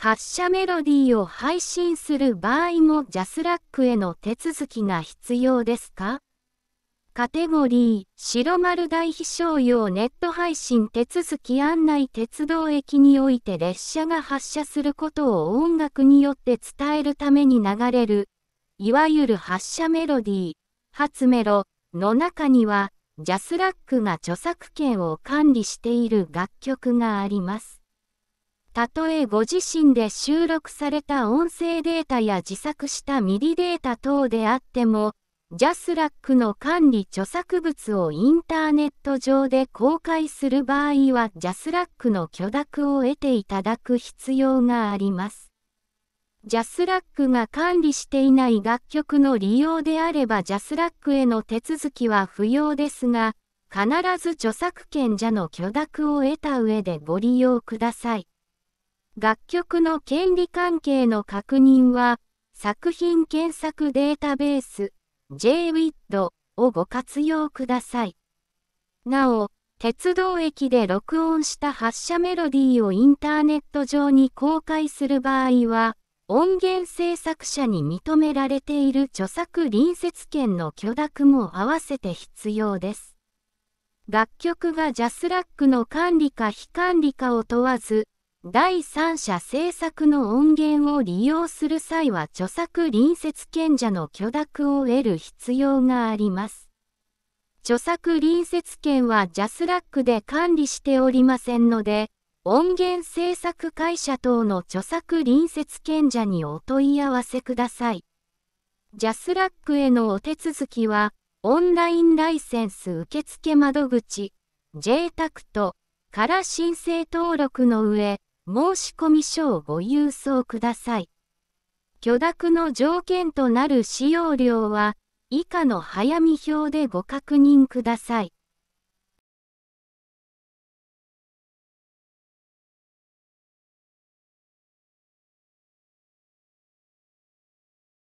発車メロディーを配信する場合も JASRAC への手続きが必要ですかカテゴリー、白丸大飛翔用ネット配信手続き案内鉄道駅において列車が発車することを音楽によって伝えるために流れる、いわゆる発射メロディー、発メロの中には、JASRAC が著作権を管理している楽曲があります。たとえご自身で収録された音声データや自作したミリデータ等であっても、JASRAC の管理著作物をインターネット上で公開する場合は JASRAC の許諾を得ていただく必要があります。JASRAC が管理していない楽曲の利用であれば JASRAC への手続きは不要ですが、必ず著作権者の許諾を得た上でご利用ください。楽曲の権利関係の確認は、作品検索データベース JWID をご活用ください。なお、鉄道駅で録音した発車メロディーをインターネット上に公開する場合は、音源制作者に認められている著作隣接権の許諾も併せて必要です。楽曲が JASRAC の管理か非管理かを問わず、第三者制作の音源を利用する際は著作隣接権者の許諾を得る必要があります。著作隣接権は JASRAC で管理しておりませんので、音源制作会社等の著作隣接権者にお問い合わせください。JASRAC へのお手続きは、オンラインライセンス受付窓口、JTACT から申請登録の上、申込書をご郵送ください。許諾の条件となる使用料は、以下の早見表でご確認ください。